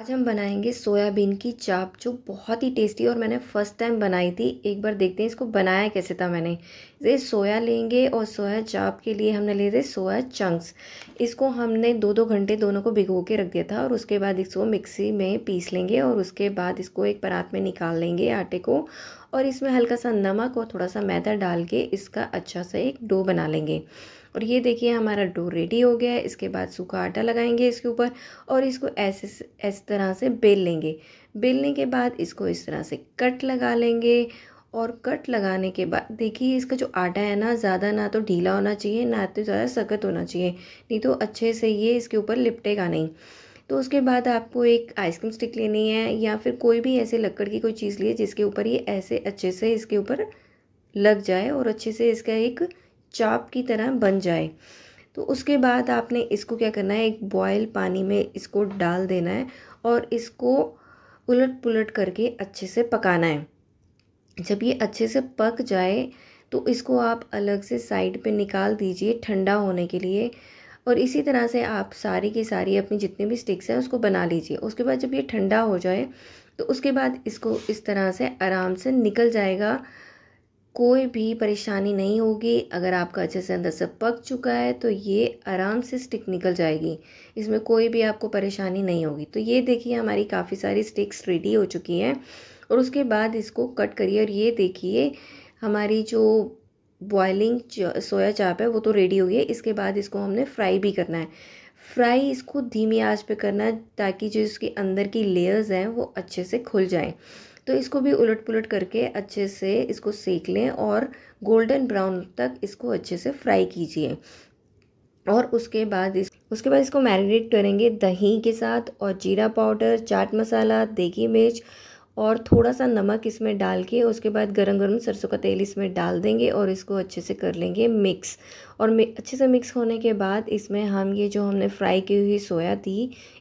आज हम बनाएंगे सोयाबीन की चाप जो बहुत ही टेस्टी और मैंने फ़र्स्ट टाइम बनाई थी एक बार देखते हैं इसको बनाया कैसे था मैंने ये सोया लेंगे और सोया चाप के लिए हमने लिए थे सोया चंक्स इसको हमने दो दो घंटे दोनों को भिगो के रख दिया था और उसके बाद इसको मिक्सी में पीस लेंगे और उसके बाद इसको एक परात में निकाल लेंगे आटे को और इसमें हल्का सा नमक और थोड़ा सा मैदा डाल के इसका अच्छा सा एक डो बना लेंगे और ये देखिए हमारा डो रेडी हो गया है इसके बाद सूखा आटा लगाएंगे इसके ऊपर और इसको ऐसे इस तरह से बेल लेंगे बेलने के बाद इसको इस तरह से कट लगा लेंगे और कट लगाने के बाद देखिए इसका जो आटा है ना ज़्यादा ना तो ढीला होना चाहिए ना तो ज़्यादा सख्त होना चाहिए नहीं तो अच्छे से ये इसके ऊपर लिपटेगा नहीं तो उसके बाद आपको एक आइसक्रीम स्टिक लेनी है या फिर कोई भी ऐसे लकड़ की कोई चीज़ लिए जिसके ऊपर ये ऐसे अच्छे से इसके ऊपर लग जाए और अच्छे से इसका एक चाप की तरह बन जाए तो उसके बाद आपने इसको क्या करना है एक बॉयल पानी में इसको डाल देना है और इसको उलट पुलट करके अच्छे से पकाना है जब ये अच्छे से पक जाए तो इसको आप अलग से साइड पे निकाल दीजिए ठंडा होने के लिए और इसी तरह से आप सारी की सारी अपनी जितने भी स्टिक्स हैं उसको बना लीजिए उसके बाद जब ये ठंडा हो जाए तो उसके बाद इसको इस तरह से आराम से निकल जाएगा कोई भी परेशानी नहीं होगी अगर आपका अच्छे से अंदर से पक चुका है तो ये आराम से स्टिक निकल जाएगी इसमें कोई भी आपको परेशानी नहीं होगी तो ये देखिए हमारी काफ़ी सारी स्टिक्स रेडी हो चुकी हैं और उसके बाद इसको कट करिए और ये देखिए हमारी जो बॉयलिंग सोया चाप है वो तो रेडी हो गई है इसके बाद इसको हमने फ्राई भी करना है फ्राई इसको धीमी आंच पे करना ताकि जो इसके अंदर की लेयर्स हैं वो अच्छे से खुल जाएं तो इसको भी उलट पुलट करके अच्छे से इसको सेक लें और गोल्डन ब्राउन तक इसको अच्छे से फ्राई कीजिए और उसके बाद इस उसके बाद इसको मैरिनेट करेंगे दही के साथ और जीरा पाउडर चाट मसाला देगी मिर्च और थोड़ा सा नमक इसमें डाल के उसके बाद गरम गरम सरसों का तेल इसमें डाल देंगे और इसको अच्छे से कर लेंगे मिक्स और अच्छे से मिक्स होने के बाद इसमें हम ये जो हमने फ्राई की हुई सोया थी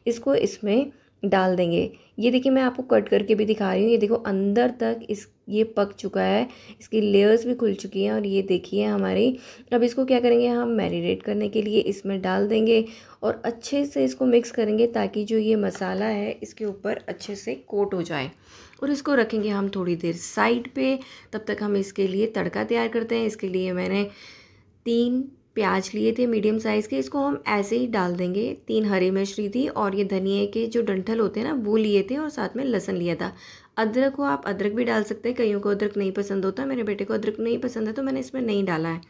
इसको इसमें डाल देंगे ये देखिए मैं आपको कट करके भी दिखा रही हूँ ये देखो अंदर तक इस ये पक चुका है इसकी लेयर्स भी खुल चुकी हैं और ये देखिए हमारी अब इसको क्या करेंगे हम मैरिनेट करने के लिए इसमें डाल देंगे और अच्छे से इसको मिक्स करेंगे ताकि जो ये मसाला है इसके ऊपर अच्छे से कोट हो जाए और इसको रखेंगे हम थोड़ी देर साइड पे तब तक हम इसके लिए तड़का तैयार करते हैं इसके लिए मैंने तीन प्याज लिए थे मीडियम साइज़ के इसको हम ऐसे ही डाल देंगे तीन हरी मिर्च ली थी और ये धनिए के जो डंठल होते हैं ना वो लिए थे और साथ में लहसन लिया था अदरक को आप अदरक भी डाल सकते हैं कईयों को अदरक नहीं पसंद होता मेरे बेटे को अदरक नहीं पसंद है तो मैंने इसमें नहीं डाला है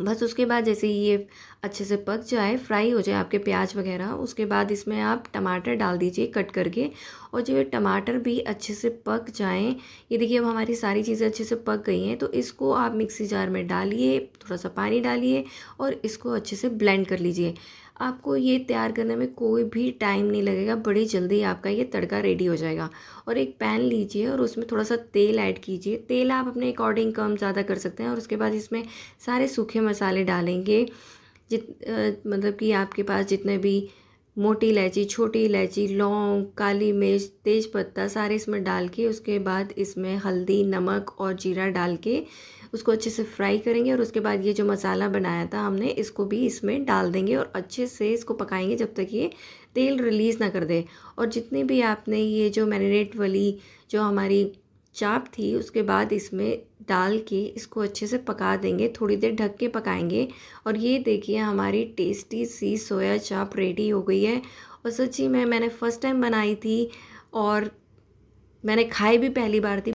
बस उसके बाद जैसे ये अच्छे से पक जाए फ्राई हो जाए आपके प्याज वगैरह उसके बाद इसमें आप टमाटर डाल दीजिए कट करके और जो ये टमाटर भी अच्छे से पक जाएं ये देखिए अब हमारी सारी चीज़ें अच्छे से पक गई हैं तो इसको आप मिक्सी जार में डालिए थोड़ा सा पानी डालिए और इसको अच्छे से ब्लेंड कर लीजिए आपको ये तैयार करने में कोई भी टाइम नहीं लगेगा बड़ी जल्दी आपका ये तड़का रेडी हो जाएगा और एक पैन लीजिए और उसमें थोड़ा सा तेल ऐड कीजिए तेल आप अपने अकॉर्डिंग कम ज़्यादा कर सकते हैं और उसके बाद इसमें सारे सूखे मसाले डालेंगे जित आ, मतलब कि आपके पास जितने भी मोटी इलायची छोटी इलायची लौंग काली मिर्च तेज पत्ता सारे इसमें डाल के उसके बाद इसमें हल्दी नमक और जीरा डाल के उसको अच्छे से फ्राई करेंगे और उसके बाद ये जो मसाला बनाया था हमने इसको भी इसमें डाल देंगे और अच्छे से इसको पकाएंगे जब तक ये तेल रिलीज़ ना कर दे और जितने भी आपने ये जो मैरिनेट वाली जो हमारी चाप थी उसके बाद इसमें डाल के इसको अच्छे से पका देंगे थोड़ी देर ढक के पकाएंगे और ये देखिए हमारी टेस्टी सी सोया चाप रेडी हो गई है और सच्ची में मैंने फ़र्स्ट टाइम बनाई थी और मैंने खाई भी पहली बार थी